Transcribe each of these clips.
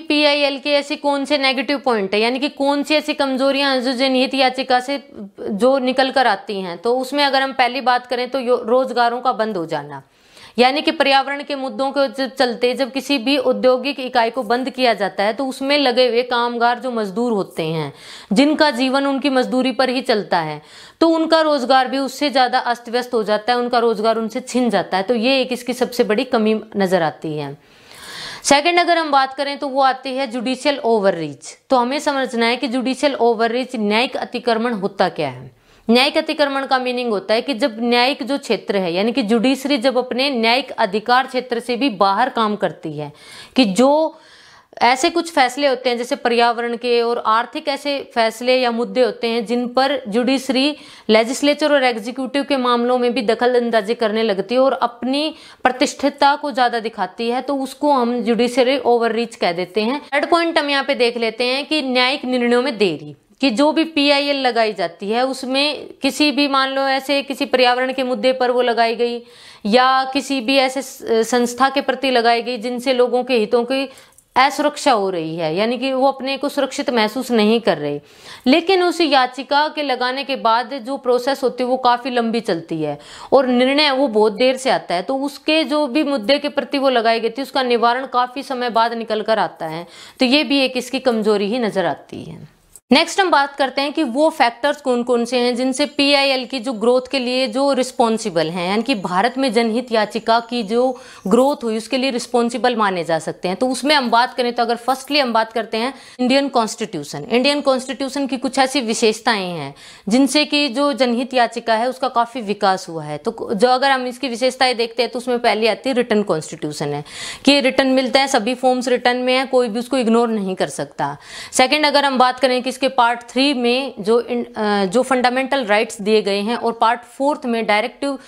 कि एल के ऐसी कौन से नेगेटिव पॉइंट है यानी कि कौन सी ऐसी कमजोरियां जो जनहित याचिका से जो निकल कर आती हैं तो उसमें अगर हम पहली बात करें तो रोजगारों का बंद हो जाना यानी कि पर्यावरण के मुद्दों के चलते जब किसी भी औद्योगिक इकाई को बंद किया जाता है तो उसमें लगे हुए कामगार जो मजदूर होते हैं जिनका जीवन उनकी मजदूरी पर ही चलता है तो उनका रोजगार भी उससे ज़्यादा अस्त व्यस्त हो जाता है उनका रोजगार उनसे छिन जाता है तो ये एक इसकी सबसे बड़ी कमी नज़र आती है सेकंड अगर हम बात करें तो वो आती है जुडिशियल ओवररीच तो हमें समझना है कि जुडिशियल ओवररीच न्यायिक अतिक्रमण होता क्या है न्यायिक अतिक्रमण का मीनिंग होता है कि जब न्यायिक जो क्षेत्र है यानी कि जुडिशरी जब अपने न्यायिक अधिकार क्षेत्र से भी बाहर काम करती है कि जो ऐसे कुछ फैसले होते हैं जैसे पर्यावरण के और आर्थिक ऐसे फैसले या मुद्दे होते हैं जिन पर जुडिशरी लेजिस्लेचर और एग्जीक्यूटिव के मामलों में भी दखल अंदाजी करने लगती है और अपनी प्रतिष्ठता को ज़्यादा दिखाती है तो उसको हम जुडिशरी ओवररीच कह देते हैं थर्ड पॉइंट हम यहाँ पे देख लेते हैं कि न्यायिक निर्णयों में देरी कि जो भी पीआईएल लगाई जाती है उसमें किसी भी मान लो ऐसे किसी पर्यावरण के मुद्दे पर वो लगाई गई या किसी भी ऐसे संस्था के प्रति लगाई गई जिनसे लोगों के हितों की असुरक्षा हो रही है यानी कि वो अपने को सुरक्षित महसूस नहीं कर रहे लेकिन उस याचिका के लगाने के बाद जो प्रोसेस होती है वो काफ़ी लंबी चलती है और निर्णय वो बहुत देर से आता है तो उसके जो भी मुद्दे के प्रति वो लगाई गई थी उसका निवारण काफ़ी समय बाद निकल कर आता है तो ये भी एक इसकी कमजोरी ही नज़र आती है नेक्स्ट हम बात करते हैं कि वो फैक्टर्स कौन कौन से हैं जिनसे पीआईएल की जो ग्रोथ के लिए जो रिस्पॉन्सिबल हैं यानी कि भारत में जनहित याचिका की जो ग्रोथ हुई उसके लिए रिस्पॉन्सिबल माने जा सकते हैं तो उसमें हम बात करें तो अगर फर्स्टली हम बात करते हैं इंडियन कॉन्स्टिट्यूशन इंडियन कॉन्स्टिट्यूशन की कुछ ऐसी विशेषताएं हैं जिनसे कि जो जनहित याचिका है उसका काफ़ी विकास हुआ है तो जो अगर हम इसकी विशेषताएं देखते हैं तो उसमें पहली आती है रिटर्न कॉन्स्टिट्यूशन है कि रिटर्न मिलता है सभी फॉर्म्स रिटर्न में है कोई भी उसको इग्नोर नहीं कर सकता सेकेंड अगर हम बात करें कि के पार्ट थ्री में जो जो फंडामेंटल राइट्स दिए गए हैं और पार्ट फोर्थ में डायरेक्टिव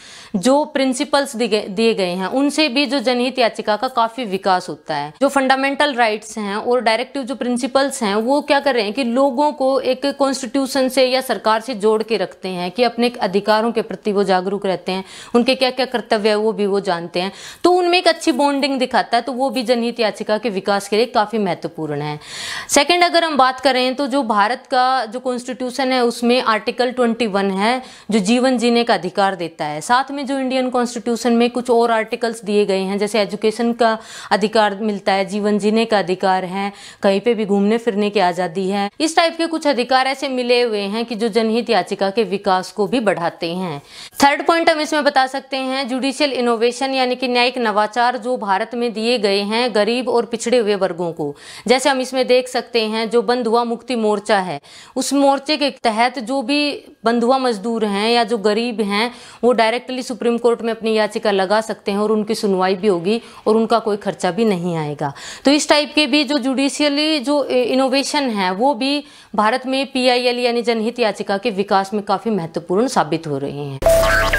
जो प्रिंसिपल्स दिए गए हैं उनसे भी जो जनहित याचिका का काफ़ी विकास होता है जो फंडामेंटल राइट्स हैं और डायरेक्टिव जो प्रिंसिपल्स हैं वो क्या कर रहे हैं कि लोगों को एक कॉन्स्टिट्यूशन से या सरकार से जोड़ के रखते हैं कि अपने अधिकारों के प्रति वो जागरूक रहते हैं उनके क्या क्या कर्तव्य है वो भी वो जानते हैं तो उनमें एक अच्छी बॉन्डिंग दिखाता है तो वो भी जनहित याचिका के विकास के लिए काफ़ी महत्वपूर्ण है सेकेंड अगर हम बात करें तो जो भारत भारत का जो कॉन्स्टिट्यूशन है उसमें आर्टिकल 21 है जो जीवन जीने का अधिकार देता है साथ में जो इंडियन कॉन्स्टिट्यूशन में कुछ और आर्टिकल्स दिए गए हैं जैसे एजुकेशन का अधिकार मिलता है जीवन जीने का अधिकार है कहीं पे भी घूमने फिरने की आज़ादी है इस टाइप के कुछ अधिकार ऐसे मिले हुए हैं कि जो जनहित याचिका के विकास को भी बढ़ाते हैं थर्ड पॉइंट हम इसमें बता सकते हैं जुडिशियल इनोवेशन यानी कि न्यायिक नवाचार जो भारत में दिए गए हैं गरीब और पिछड़े हुए वर्गों को जैसे हम इसमें देख सकते हैं जो बंद हुआ मुक्ति मोर्चा मोर्चा है उस मोर्चे के तहत जो भी बंधुआ मजदूर हैं या जो गरीब हैं वो डायरेक्टली सुप्रीम कोर्ट में अपनी याचिका लगा सकते हैं और उनकी सुनवाई भी होगी और उनका कोई खर्चा भी नहीं आएगा तो इस टाइप के भी जो जुडिशियली जो इनोवेशन है वो भी भारत में पी यानी जनहित याचिका के विकास में काफ़ी महत्वपूर्ण साबित हो रहे हैं